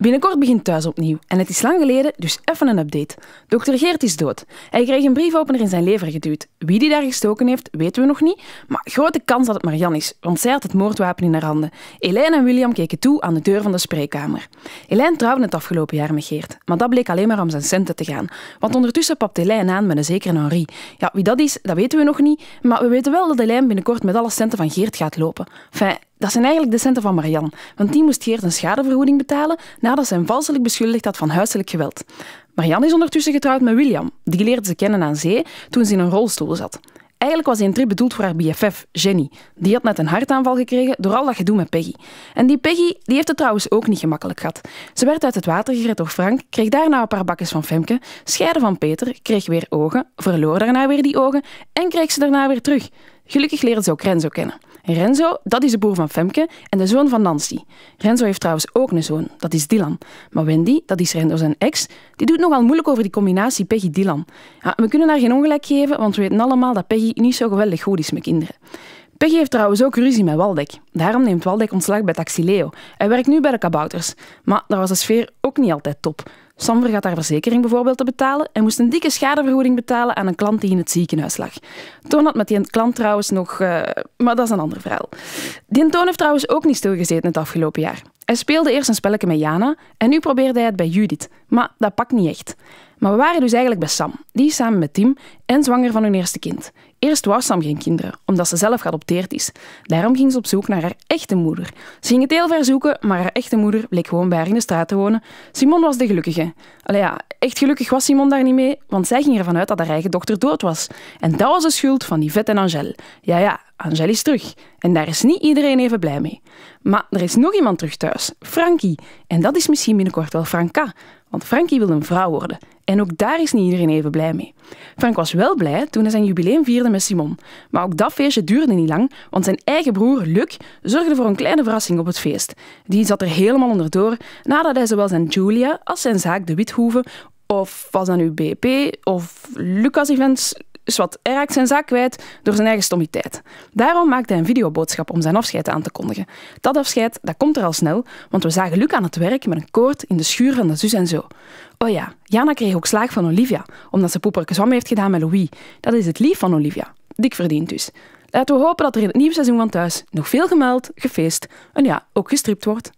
Binnenkort begint thuis opnieuw en het is lang geleden, dus even een update. Dokter Geert is dood. Hij kreeg een briefopener in zijn lever geduwd. Wie die daar gestoken heeft, weten we nog niet, maar grote kans dat het Marianne is, want zij had het moordwapen in haar handen. Elaine en William keken toe aan de deur van de spreekkamer. Elaine trouwde het afgelopen jaar met Geert, maar dat bleek alleen maar om zijn centen te gaan, want ondertussen papt Elaine aan met een zekere Henri. Ja, wie dat is, dat weten we nog niet, maar we weten wel dat Elaine binnenkort met alle centen van Geert gaat lopen. Dat zijn eigenlijk de centen van Marianne, want die moest Geert een schadevergoeding betalen nadat ze hem valselijk beschuldigd had van huiselijk geweld. Marianne is ondertussen getrouwd met William. Die leerde ze kennen aan zee toen ze in een rolstoel zat. Eigenlijk was hij een trip bedoeld voor haar BFF, Jenny. Die had net een hartaanval gekregen door al dat gedoe met Peggy. En die Peggy die heeft het trouwens ook niet gemakkelijk gehad. Ze werd uit het water gered door Frank, kreeg daarna een paar bakjes van Femke, scheidde van Peter, kreeg weer ogen, verloor daarna weer die ogen en kreeg ze daarna weer terug. Gelukkig leerde ze ook Renzo kennen. Renzo, dat is de broer van Femke en de zoon van Nancy. Renzo heeft trouwens ook een zoon, dat is Dylan. Maar Wendy, dat is Renzo's zijn ex, die doet nogal moeilijk over die combinatie Peggy-Dylan. Ja, ah, we kunnen daar geen ongelijk geven, want we weten allemaal dat Peggy niet zo geweldig goed is met kinderen. Peggy heeft trouwens ook ruzie met Waldek. Daarom neemt Waldek ontslag bij Taxileo. Hij werkt nu bij de kabouters. Maar daar was de sfeer ook niet altijd top. Samver gaat haar verzekering bijvoorbeeld te betalen en moest een dikke schadevergoeding betalen aan een klant die in het ziekenhuis lag. Toon had met die klant trouwens nog... Eh, maar dat is een ander verhaal. Die Toon heeft trouwens ook niet stilgezeten het afgelopen jaar. Hij speelde eerst een spelletje met Jana en nu probeerde hij het bij Judith, maar dat pakt niet echt. Maar we waren dus eigenlijk bij Sam, die samen met Tim en zwanger van hun eerste kind. Eerst wou Sam geen kinderen, omdat ze zelf geadopteerd is. Daarom ging ze op zoek naar haar echte moeder. Ze ging het heel ver zoeken, maar haar echte moeder bleek gewoon bij haar in de straat te wonen. Simon was de gelukkige. Allee ja, echt gelukkig was Simon daar niet mee, want zij ging ervan uit dat haar eigen dochter dood was. En dat was de schuld van Yvette en Angèle. Ja ja, Angel is terug. En daar is niet iedereen even blij mee. Maar er is nog iemand terug thuis, Frankie. En dat is misschien binnenkort wel Franka, want Frankie wil een vrouw worden. En ook daar is niet iedereen even blij mee. Frank was wel blij toen hij zijn jubileum vierde met Simon. Maar ook dat feestje duurde niet lang, want zijn eigen broer, Luc, zorgde voor een kleine verrassing op het feest. Die zat er helemaal onderdoor nadat hij zowel zijn Julia als zijn zaak De Withoeve of was dat nu BP of Lucas Events dus wat, hij raakt zijn zaak kwijt door zijn eigen stommiteit. Daarom maakte hij een videoboodschap om zijn afscheid aan te kondigen. Dat afscheid dat komt er al snel, want we zagen Luc aan het werk met een koord in de schuur van de zus en zo. Oh ja, Jana kreeg ook slaag van Olivia, omdat ze poeperke zwam heeft gedaan met Louis. Dat is het lief van Olivia. Dik verdiend dus. Laten we hopen dat er in het nieuwe seizoen van Thuis nog veel gemeld, gefeest en ja, ook gestript wordt.